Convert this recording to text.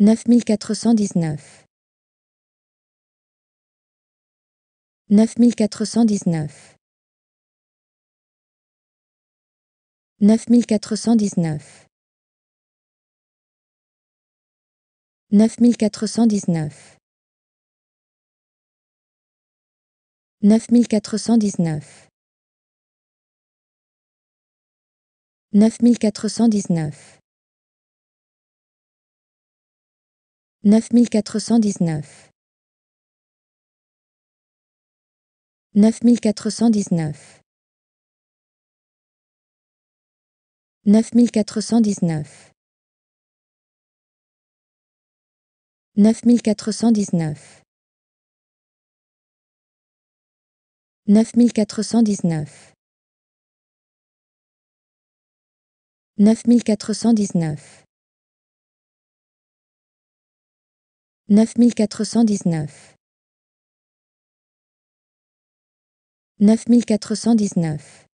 9419 9419 9419 9419 9419 9419 9419 9419 9419 9419 9419 9419 neuf mille quatre cent dix-neuf neuf mille quatre cent dix-neuf